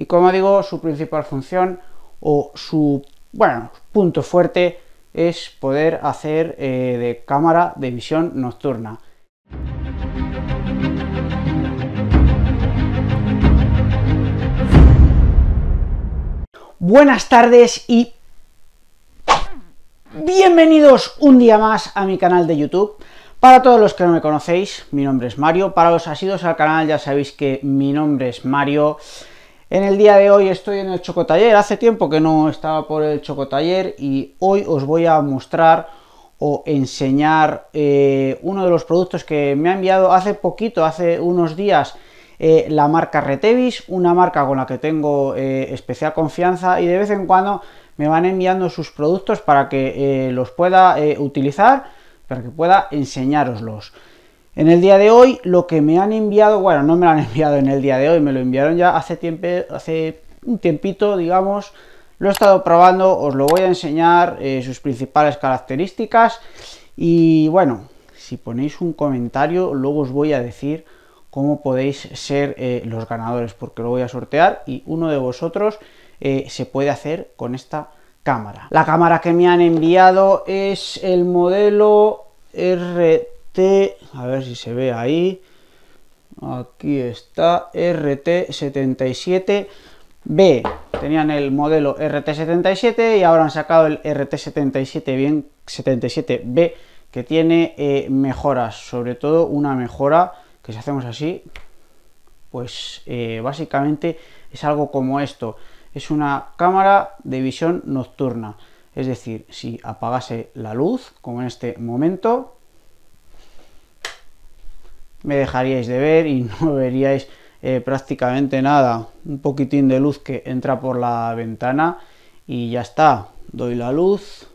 y como digo, su principal función o su bueno, punto fuerte es poder hacer eh, de cámara de visión nocturna. Buenas tardes y bienvenidos un día más a mi canal de YouTube. Para todos los que no me conocéis, mi nombre es Mario. Para los asidos al canal ya sabéis que mi nombre es Mario. En el día de hoy estoy en el chocotaller, hace tiempo que no estaba por el chocotaller y hoy os voy a mostrar o enseñar eh, uno de los productos que me ha enviado hace poquito, hace unos días, eh, la marca Retevis, una marca con la que tengo eh, especial confianza y de vez en cuando me van enviando sus productos para que los pueda utilizar, para que pueda enseñároslos. En el día de hoy, lo que me han enviado, bueno, no me lo han enviado en el día de hoy, me lo enviaron ya hace, tiempo, hace un tiempito, digamos. Lo he estado probando, os lo voy a enseñar, eh, sus principales características. Y bueno, si ponéis un comentario, luego os voy a decir cómo podéis ser eh, los ganadores, porque lo voy a sortear y uno de vosotros eh, se puede hacer con esta cámara. La cámara que me han enviado es el modelo R a ver si se ve ahí, aquí está, RT77B. Tenían el modelo RT77 y ahora han sacado el RT77 bien 77B que tiene eh, mejoras, sobre todo una mejora que si hacemos así, pues eh, básicamente es algo como esto. Es una cámara de visión nocturna. Es decir, si apagase la luz, como en este momento, me dejaríais de ver y no veríais eh, prácticamente nada. Un poquitín de luz que entra por la ventana y ya está. Doy la luz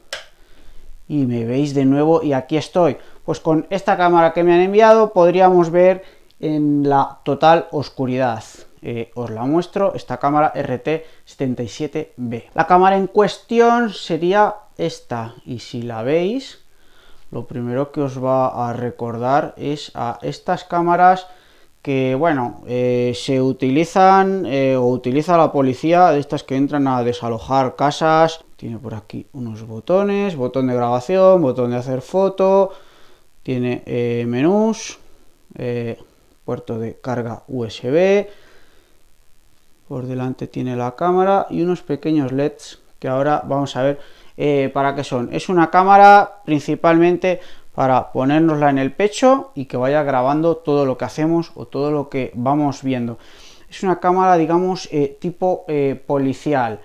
y me veis de nuevo y aquí estoy. Pues con esta cámara que me han enviado podríamos ver en la total oscuridad. Eh, os la muestro, esta cámara RT77B. La cámara en cuestión sería esta y si la veis lo primero que os va a recordar es a estas cámaras que bueno eh, se utilizan eh, o utiliza la policía de estas que entran a desalojar casas tiene por aquí unos botones botón de grabación botón de hacer foto tiene eh, menús puerto de carga usb por delante tiene la cámara y unos pequeños leds que ahora vamos a ver eh, para qué son. Es una cámara principalmente para ponernosla en el pecho y que vaya grabando todo lo que hacemos o todo lo que vamos viendo. Es una cámara, digamos, eh, tipo eh, policial.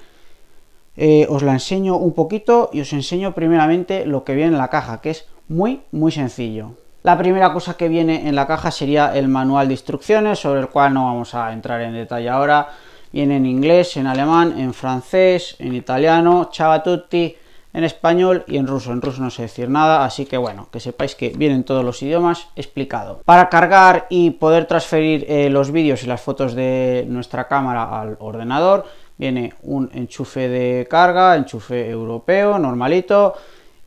os la enseño un poquito y os enseño primeramente lo que viene en la caja, que es muy, muy sencillo. La primera cosa que viene en la caja sería el manual de instrucciones, sobre el cual no vamos a entrar en detalle ahora viene en inglés, en alemán, en francés, en italiano, tutti, en español y en ruso. En ruso no sé decir nada, así que bueno, que sepáis que vienen todos los idiomas explicado. Para cargar y poder transferir eh, los vídeos y las fotos de nuestra cámara al ordenador, viene un enchufe de carga, enchufe europeo, normalito,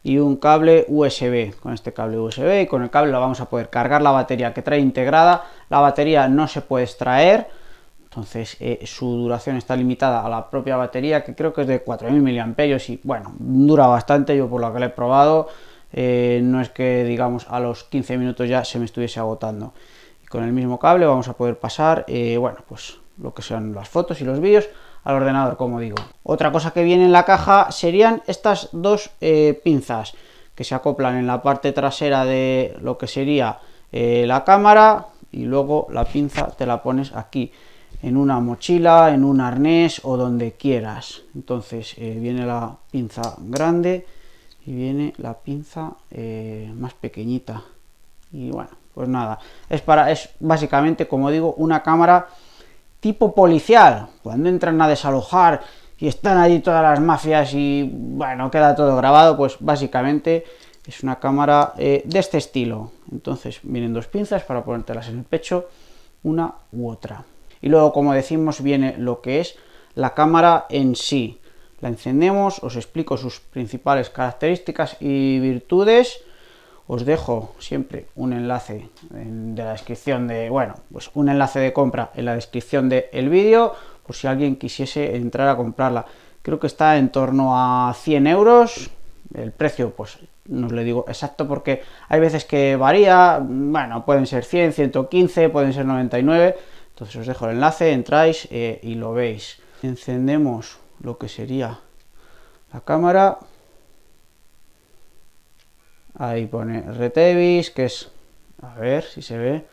y un cable USB. Con este cable USB y con el cable lo vamos a poder cargar la batería que trae integrada. La batería no se puede extraer entonces eh, su duración está limitada a la propia batería, que creo que es de 4.000 mAh y bueno, dura bastante, yo por lo que le he probado, eh, no es que digamos a los 15 minutos ya se me estuviese agotando. con el mismo cable vamos a poder pasar, eh, bueno, pues lo que sean las fotos y los vídeos al ordenador, como digo. Otra cosa que viene en la caja serían estas dos pinzas que se acoplan en la parte trasera de lo que sería la cámara y luego la pinza te la pones aquí en una mochila, en un arnés o donde quieras. Entonces eh, viene la pinza grande y viene la pinza eh, más pequeñita. Y bueno, pues nada, es, para, es básicamente, como digo, una cámara tipo policial. Cuando entran a desalojar y están allí todas las mafias y bueno, queda todo grabado, pues básicamente es una cámara eh, de este estilo. Entonces vienen dos pinzas para ponértelas en el pecho, una u otra. Y luego, como decimos, viene lo que es la cámara en sí. La encendemos, os explico sus principales características y virtudes. Os dejo siempre un enlace de la descripción de, bueno, pues un enlace de compra en la descripción del vídeo, por si alguien quisiese entrar a comprarla. Creo que está en torno a 100 euros. El precio, pues no os le digo exacto porque hay veces que varía, bueno, pueden ser 100, 115, pueden ser 99 entonces os dejo el enlace, entráis eh, y lo veis. Encendemos lo que sería la cámara. Ahí pone Retevis, que es, a ver si se ve,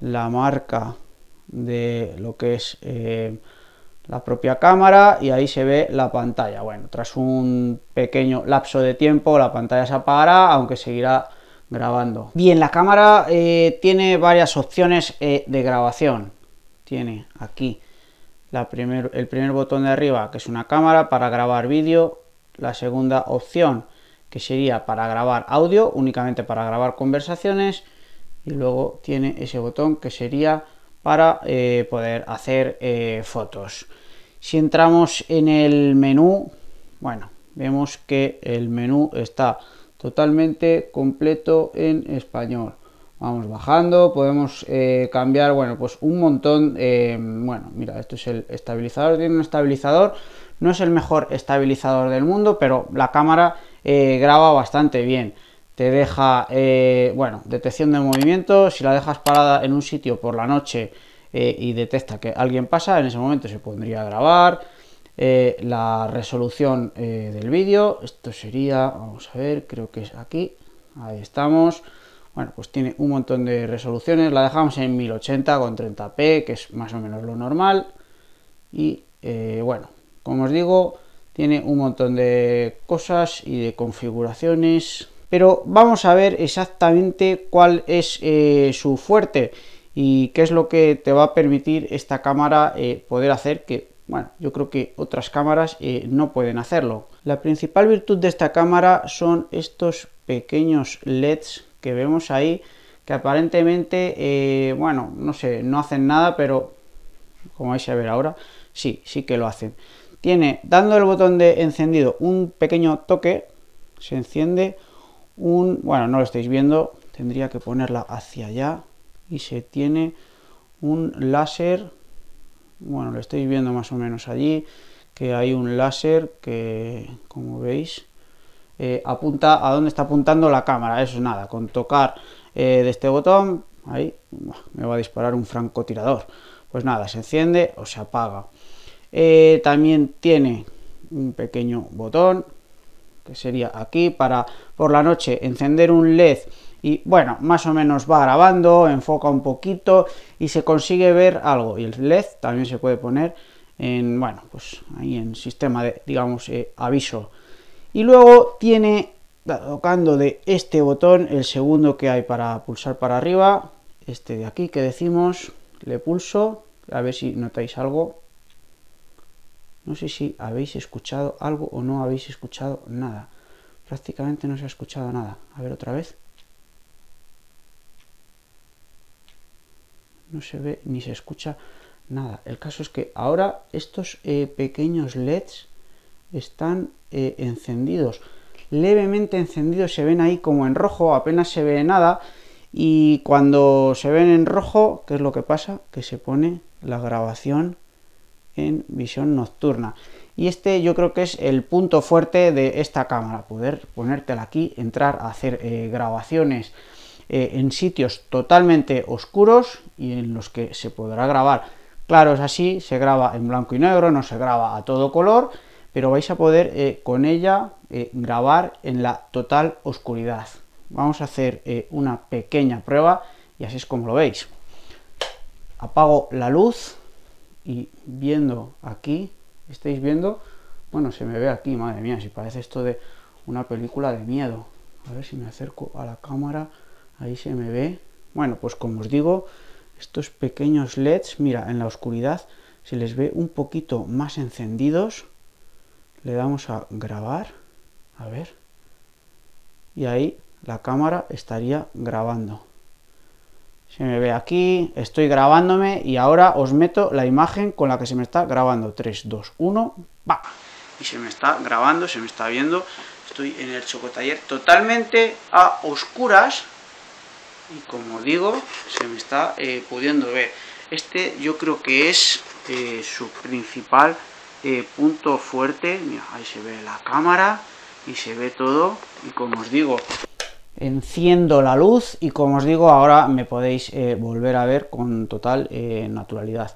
la marca de lo que es eh, la propia cámara y ahí se ve la pantalla. Bueno, tras un pequeño lapso de tiempo la pantalla se apagará, aunque seguirá grabando. Bien, la cámara eh, tiene varias opciones de grabación tiene aquí el primer botón de arriba, que es una cámara para grabar vídeo, la segunda opción, que sería para grabar audio, únicamente para grabar conversaciones, y luego tiene ese botón que sería para eh, poder hacer eh, fotos. Si entramos en el menú, bueno, vemos que el menú está totalmente completo en español. Vamos bajando, podemos eh, cambiar, bueno, pues un montón, eh, bueno, mira, esto es el estabilizador, tiene un estabilizador, no es el mejor estabilizador del mundo, pero la cámara eh, graba bastante bien. Te deja, bueno, detección de movimiento, si la dejas parada en un sitio por la noche y detecta que alguien pasa, en ese momento se pondría a grabar, la resolución del vídeo. Esto sería, vamos a ver, creo que es aquí. Ahí estamos. Bueno, pues tiene un montón de resoluciones, la dejamos en 1080 con 30p, que es más o menos lo normal. Y eh, bueno, como os digo, tiene un montón de cosas y de configuraciones. Pero vamos a ver exactamente cuál es eh, su fuerte y qué es lo que te va a permitir esta cámara eh, poder hacer que, bueno, yo creo que otras cámaras no pueden hacerlo. La principal virtud de esta cámara son estos pequeños LEDs que vemos ahí, que aparentemente, eh, bueno, no sé, no hacen nada, pero como vais a ver ahora, sí, sí que lo hacen. Tiene, dando el botón de encendido un pequeño toque, se enciende un, bueno, no lo estáis viendo, tendría que ponerla hacia allá y se tiene un láser, bueno, lo estáis viendo más o menos allí, que hay un láser que, como veis, eh, apunta a dónde está apuntando la cámara. Eso es nada, con tocar eh, de este botón, ahí me va a disparar un francotirador. Pues nada, se enciende o se apaga. Eh, también tiene un pequeño botón que sería aquí para por la noche encender un LED y bueno, más o menos va grabando, enfoca un poquito y se consigue ver algo. Y el LED también se puede poner en, bueno, pues ahí en sistema de, digamos, aviso y luego tiene, tocando de este botón, el segundo que hay para pulsar para arriba, este de aquí que decimos, le pulso, a ver si notáis algo. No sé si habéis escuchado algo o no habéis escuchado nada. Prácticamente no se ha escuchado nada. A ver otra vez. No se ve ni se escucha nada. El caso es que ahora estos eh, pequeños LEDs están eh, encendidos, levemente encendidos, se ven ahí como en rojo, apenas se ve nada, y cuando se ven en rojo, ¿qué es lo que pasa? Que se pone la grabación en visión nocturna. Y este yo creo que es el punto fuerte de esta cámara, poder ponértela aquí, entrar a hacer eh, grabaciones eh, en sitios totalmente oscuros y en los que se podrá grabar. Claro, es así, se graba en blanco y negro, no se graba a todo color pero vais a poder eh, con ella eh, grabar en la total oscuridad. Vamos a hacer eh, una pequeña prueba y así es como lo veis. Apago la luz y viendo aquí, estáis viendo, bueno, se me ve aquí, madre mía, si parece esto de una película de miedo. A ver si me acerco a la cámara, ahí se me ve. Bueno, pues como os digo, estos pequeños LEDs, mira, en la oscuridad se les ve un poquito más encendidos le damos a grabar, a ver, y ahí la cámara estaría grabando. Se me ve aquí, estoy grabándome y ahora os meto la imagen con la que se me está grabando. 3, 2, 1, va. Y se me está grabando, se me está viendo. Estoy en el chocotaller totalmente a oscuras y como digo, se me está eh, pudiendo ver. Este yo creo que es eh, su principal eh, punto fuerte. Mira, ahí se ve la cámara y se ve todo. Y como os digo, enciendo la luz y como os digo, ahora me podéis eh, volver a ver con total eh, naturalidad.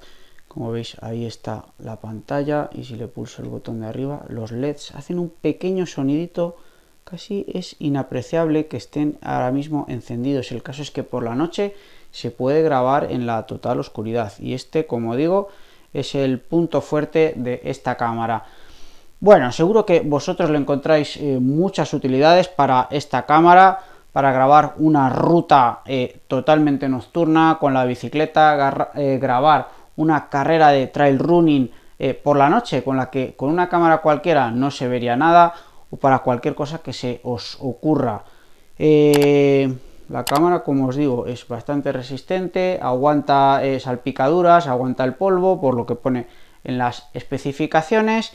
Como veis, ahí está la pantalla y si le pulso el botón de arriba, los LEDs hacen un pequeño sonidito. Casi es inapreciable que estén ahora mismo encendidos. El caso es que por la noche se puede grabar en la total oscuridad. Y este, como digo, es el punto fuerte de esta cámara. Bueno, seguro que vosotros le encontráis eh, muchas utilidades para esta cámara, para grabar una ruta eh, totalmente nocturna con la bicicleta, eh, grabar una carrera de trail running por la noche con la que con una cámara cualquiera no se vería nada o para cualquier cosa que se os ocurra. La cámara, como os digo, es bastante resistente, aguanta eh, salpicaduras, aguanta el polvo, por lo que pone en las especificaciones.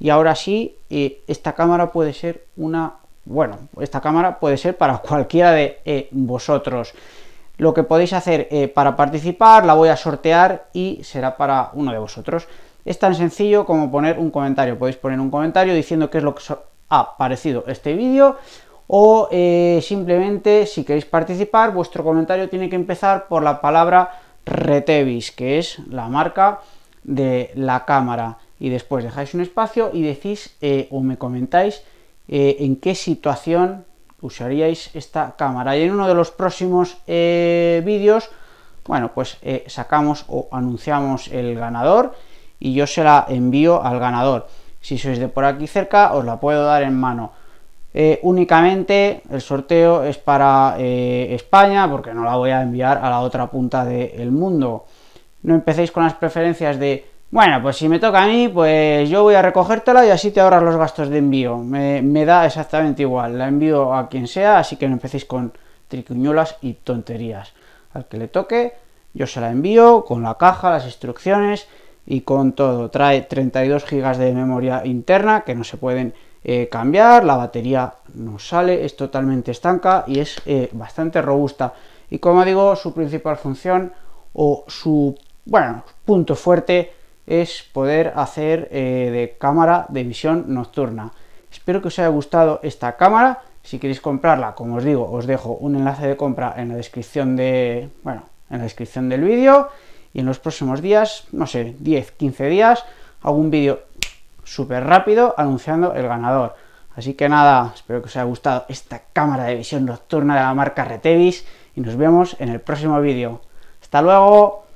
Y ahora sí, eh, esta cámara puede ser una... Bueno, esta cámara puede ser para cualquiera de eh, vosotros. Lo que podéis hacer para participar, la voy a sortear y será para uno de vosotros. Es tan sencillo como poner un comentario. Podéis poner un comentario diciendo qué es lo que os ha parecido este vídeo o eh, simplemente si queréis participar vuestro comentario tiene que empezar por la palabra Retevis, que es la marca de la cámara y después dejáis un espacio y decís eh, o me comentáis eh, en qué situación usaríais esta cámara. Y en uno de los próximos vídeos, bueno, pues sacamos o anunciamos el ganador y yo se la envío al ganador. Si sois de por aquí cerca, os la puedo dar en mano. Eh, únicamente el sorteo es para eh, España porque no la voy a enviar a la otra punta del mundo. No empecéis con las preferencias de, bueno, pues si me toca a mí, pues yo voy a recogértela y así te ahorras los gastos de envío. Me, da exactamente igual, la envío a quien sea, así que no empecéis con tricuñolas y tonterías. Al que le toque, yo se la envío con la caja, las instrucciones y con todo. Trae 32 GB de memoria interna que no se pueden eh, cambiar, la batería no sale, es totalmente estanca y es eh, bastante robusta. Y como digo, su principal función o su bueno, punto fuerte es poder hacer eh, de cámara de visión nocturna. Espero que os haya gustado esta cámara. Si queréis comprarla, como os digo, os dejo un enlace de compra en la descripción de, bueno, en la descripción del vídeo y en los próximos días, no sé, 10, 15 días, hago un vídeo súper rápido anunciando el ganador. Así que nada, espero que os haya gustado esta cámara de visión nocturna de la marca Retevis y nos vemos en el próximo vídeo. ¡Hasta luego!